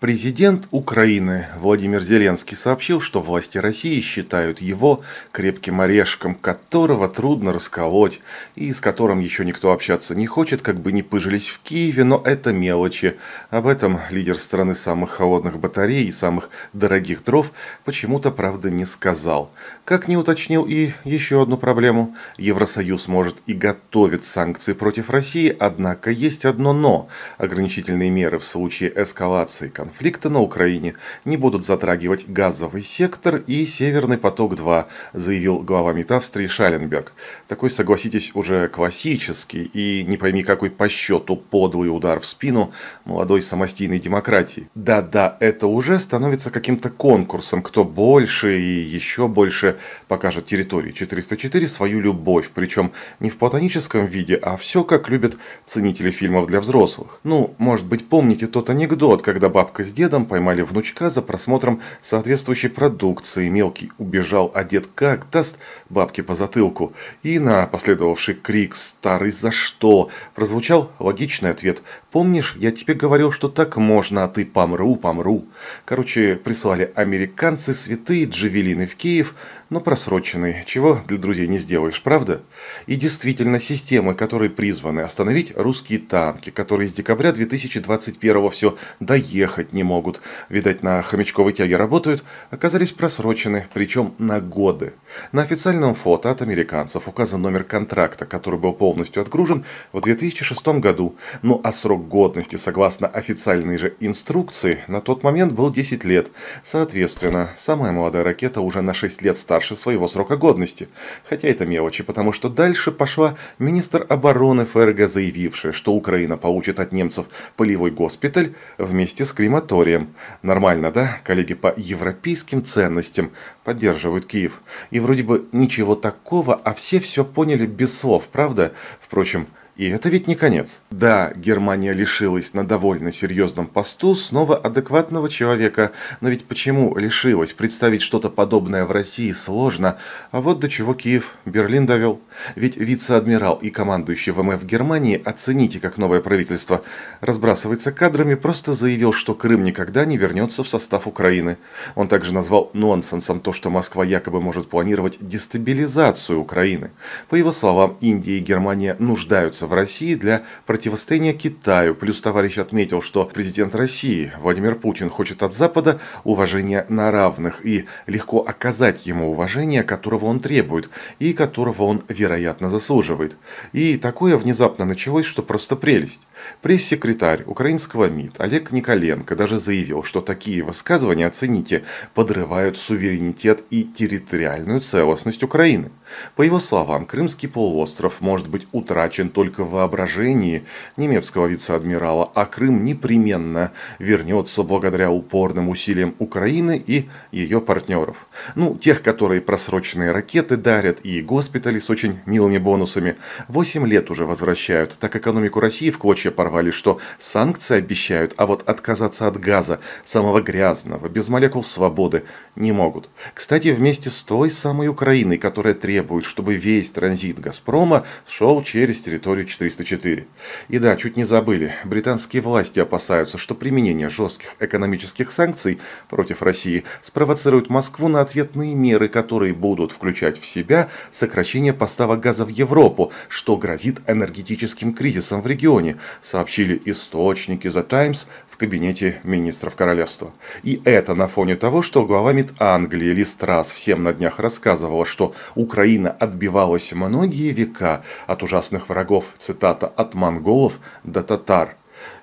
Президент Украины Владимир Зеленский сообщил, что власти России считают его крепким орешком, которого трудно расколоть и с которым еще никто общаться не хочет, как бы не пыжились в Киеве, но это мелочи. Об этом лидер страны самых холодных батарей и самых дорогих дров почему-то, правда, не сказал. Как не уточнил и еще одну проблему. Евросоюз может и готовит санкции против России, однако есть одно «но» – ограничительные меры в случае эскалации конфликта конфликта на Украине не будут затрагивать газовый сектор и «Северный поток-2», заявил глава МИД Австрии Шаленберг. Такой, согласитесь, уже классический и не пойми какой по счету подлый удар в спину молодой самостийной демократии. Да-да, это уже становится каким-то конкурсом, кто больше и еще больше покажет территории 404 свою любовь, причем не в платоническом виде, а все как любят ценители фильмов для взрослых. Ну, может быть, помните тот анекдот, когда бабка бабка с дедом поймали внучка за просмотром соответствующей продукции. Мелкий убежал, одет а как даст бабке по затылку. И на последовавший крик «Старый за что?» прозвучал логичный ответ «Помнишь, я тебе говорил, что так можно, а ты помру, помру». Короче, прислали американцы святые джавелины в Киев, но просроченные. Чего для друзей не сделаешь, правда? И действительно, системы, которые призваны остановить русские танки, которые с декабря 2021 все доехать работать не могут, видать, на хомячковой тяге работают, оказались просрочены, причем на годы. На официальном фото от американцев указан номер контракта, который был полностью отгружен в 2006 году, ну а срок годности, согласно официальной же инструкции, на тот момент был 10 лет. Соответственно, самая молодая ракета уже на 6 лет старше своего срока годности. Хотя это мелочи, потому что дальше пошла министр обороны ФРГ, заявившая, что Украина получит от немцев полевой госпиталь вместе с Кримом мораторием. Нормально, да? Коллеги по европейским ценностям поддерживают Киев. И вроде бы ничего такого, а все все поняли без слов, правда? Впрочем, и это ведь не конец. Да, Германия лишилась на довольно серьезном посту снова адекватного человека, но ведь почему лишилась? Представить что-то подобное в России сложно, а вот до чего Киев, Берлин довел. Ведь вице-адмирал и командующий ВМФ Германии, оцените, как новое правительство разбрасывается кадрами, просто заявил, что Крым никогда не вернется в состав Украины. Он также назвал нонсенсом то, что Москва якобы может планировать дестабилизацию Украины. По его словам, Индия и Германия нуждаются в России для противостояния Китаю. Плюс товарищ отметил, что президент России Владимир Путин хочет от Запада уважения на равных и легко оказать ему уважение, которого он требует и которого он, вероятно, заслуживает. И такое внезапно началось, что просто прелесть. Пресс-секретарь украинского МИД Олег Николенко даже заявил, что такие высказывания, оцените, подрывают суверенитет и территориальную целостность Украины. По его словам, Крымский полуостров может быть утрачен только только в воображении немецкого вице-адмирала, а Крым непременно вернется благодаря упорным усилиям Украины и ее партнеров. Ну, тех, которые просроченные ракеты дарят и госпитали с очень милыми бонусами. восемь лет уже возвращают, так экономику России в клочья порвали, что санкции обещают, а вот отказаться от газа, самого грязного, без молекул свободы, не могут. Кстати, вместе с той самой Украиной, которая требует, чтобы весь транзит «Газпрома» шел через территорию территории 404. И да, чуть не забыли, британские власти опасаются, что применение жестких экономических санкций против России спровоцирует Москву на ответные меры, которые будут включать в себя сокращение поставок газа в Европу, что грозит энергетическим кризисом в регионе, сообщили источники The Times кабинете министров королевства. И это на фоне того, что глава МИД Англии Ли Страс всем на днях рассказывала, что Украина отбивалась многие века от ужасных врагов, цитата, «от монголов до татар».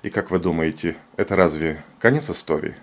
И как вы думаете, это разве конец истории?